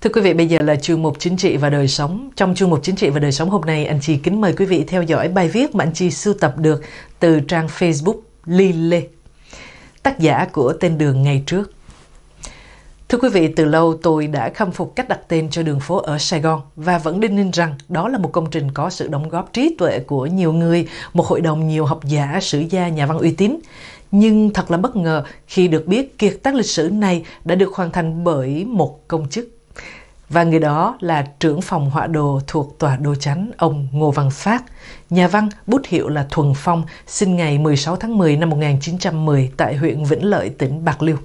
Thưa quý vị, bây giờ là chương mục chính trị và đời sống. Trong chương mục chính trị và đời sống hôm nay, anh chị kính mời quý vị theo dõi bài viết mà anh chị sưu tập được từ trang Facebook Ly Lê, tác giả của tên đường ngày trước. Thưa quý vị, từ lâu tôi đã khâm phục cách đặt tên cho đường phố ở Sài Gòn và vẫn đinh ninh rằng đó là một công trình có sự đóng góp trí tuệ của nhiều người, một hội đồng nhiều học giả, sử gia, nhà văn uy tín. Nhưng thật là bất ngờ khi được biết kiệt tác lịch sử này đã được hoàn thành bởi một công chức. Và người đó là trưởng phòng họa đồ thuộc tòa đô chánh ông Ngô Văn Phát, nhà văn bút hiệu là Thuần Phong, sinh ngày 16 tháng 10 năm 1910 tại huyện Vĩnh Lợi, tỉnh Bạc Liêu.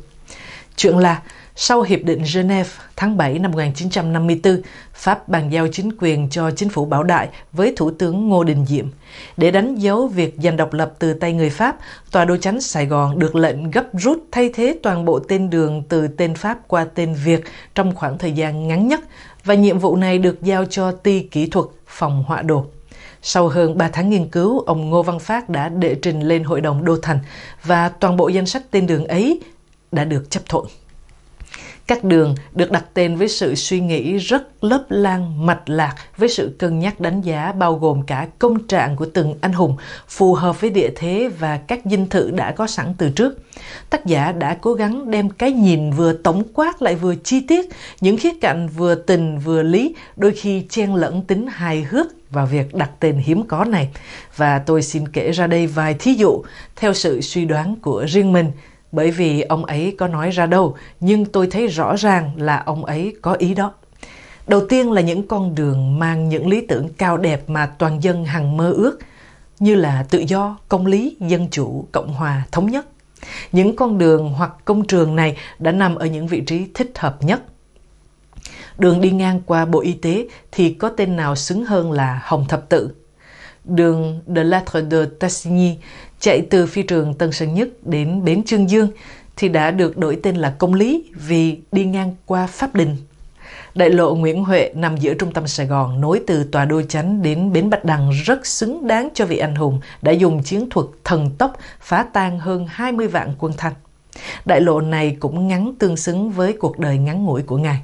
Chuyện là sau Hiệp định Geneva tháng 7 năm 1954, Pháp bàn giao chính quyền cho chính phủ Bảo Đại với Thủ tướng Ngô Đình Diệm. Để đánh dấu việc giành độc lập từ tay người Pháp, Tòa Đô Chánh Sài Gòn được lệnh gấp rút thay thế toàn bộ tên đường từ tên Pháp qua tên Việt trong khoảng thời gian ngắn nhất và nhiệm vụ này được giao cho ti kỹ thuật phòng họa đồ. Sau hơn 3 tháng nghiên cứu, ông Ngô Văn Phát đã đệ trình lên Hội đồng Đô Thành và toàn bộ danh sách tên đường ấy đã được chấp thuận. Các đường được đặt tên với sự suy nghĩ rất lấp lan, mạch lạc, với sự cân nhắc đánh giá bao gồm cả công trạng của từng anh hùng, phù hợp với địa thế và các dinh thự đã có sẵn từ trước. Tác giả đã cố gắng đem cái nhìn vừa tổng quát lại vừa chi tiết, những khía cạnh vừa tình vừa lý, đôi khi chen lẫn tính hài hước vào việc đặt tên hiếm có này. Và tôi xin kể ra đây vài thí dụ theo sự suy đoán của riêng mình bởi vì ông ấy có nói ra đâu, nhưng tôi thấy rõ ràng là ông ấy có ý đó. Đầu tiên là những con đường mang những lý tưởng cao đẹp mà toàn dân hằng mơ ước, như là tự do, công lý, dân chủ, cộng hòa, thống nhất. Những con đường hoặc công trường này đã nằm ở những vị trí thích hợp nhất. Đường đi ngang qua Bộ Y tế thì có tên nào xứng hơn là Hồng Thập Tự. Đường de Lettre de Tassigny chạy từ phi trường Tân Sơn Nhất đến Bến Trương Dương thì đã được đổi tên là Công Lý vì đi ngang qua Pháp Đình. Đại lộ Nguyễn Huệ nằm giữa trung tâm Sài Gòn, nối từ tòa đô chánh đến bến Bạch Đằng rất xứng đáng cho vị anh hùng đã dùng chiến thuật thần tốc phá tan hơn 20 vạn quân Thanh. Đại lộ này cũng ngắn tương xứng với cuộc đời ngắn ngủi của ngài.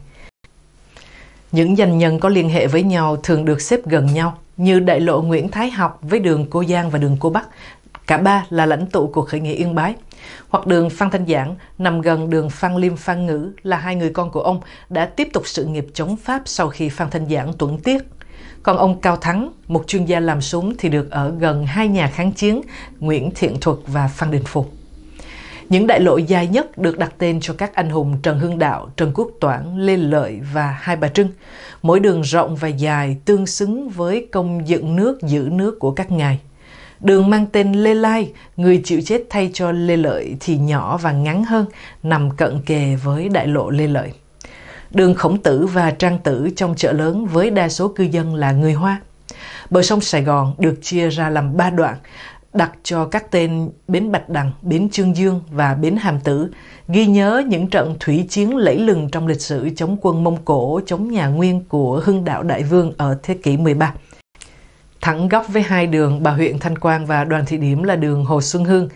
Những danh nhân có liên hệ với nhau thường được xếp gần nhau, như đại lộ Nguyễn Thái Học với đường Cô Giang và đường Cô Bắc, Cả ba là lãnh tụ của khởi nghĩa Yên Bái. Hoặc đường Phan Thanh Giảng nằm gần đường Phan Liêm Phan Ngữ là hai người con của ông đã tiếp tục sự nghiệp chống Pháp sau khi Phan Thanh Giảng tuẫn tiết. Còn ông Cao Thắng, một chuyên gia làm súng thì được ở gần hai nhà kháng chiến Nguyễn Thiện Thuật và Phan Đình Phục. Những đại lộ dài nhất được đặt tên cho các anh hùng Trần Hưng Đạo, Trần Quốc Toản, Lê Lợi và Hai Bà Trưng. Mỗi đường rộng và dài tương xứng với công dựng nước, giữ nước của các ngài. Đường mang tên Lê Lai, người chịu chết thay cho Lê Lợi thì nhỏ và ngắn hơn, nằm cận kề với đại lộ Lê Lợi. Đường Khổng Tử và Trang Tử trong chợ lớn với đa số cư dân là người Hoa. Bờ sông Sài Gòn được chia ra làm ba đoạn, đặt cho các tên Bến Bạch Đằng, Bến Trương Dương và Bến Hàm Tử, ghi nhớ những trận thủy chiến lẫy lừng trong lịch sử chống quân Mông Cổ, chống nhà Nguyên của hưng đạo Đại Vương ở thế kỷ 13. Thẳng góc với hai đường bà huyện Thanh Quang và đoàn thị điểm là đường Hồ Xuân Hương.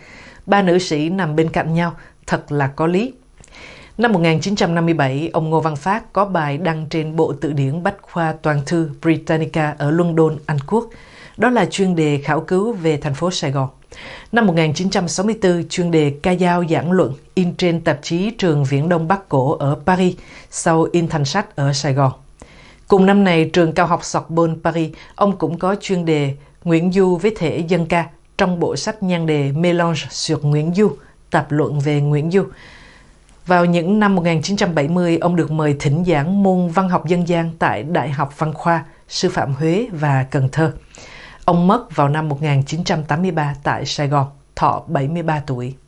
Ba nữ sĩ nằm bên cạnh nhau, thật là có lý. Năm 1957, ông Ngô Văn Phát có bài đăng trên bộ tự điển Bách khoa Toàn thư Britannica ở London, Anh Quốc. Đó là chuyên đề khảo cứu về thành phố Sài Gòn. Năm 1964, chuyên đề ca dao giảng luận in trên tạp chí Trường Viễn Đông Bắc Cổ ở Paris, sau in thành sách ở Sài Gòn. Cùng năm này, trường cao học Sorbonne Paris, ông cũng có chuyên đề Nguyễn Du với thể dân ca trong bộ sách nhan đề Mélange sur Nguyễn Du, tập luận về Nguyễn Du. Vào những năm 1970, ông được mời thỉnh giảng môn văn học dân gian tại Đại học Văn khoa, Sư phạm Huế và Cần Thơ. Ông mất vào năm 1983 tại Sài Gòn, thọ 73 tuổi.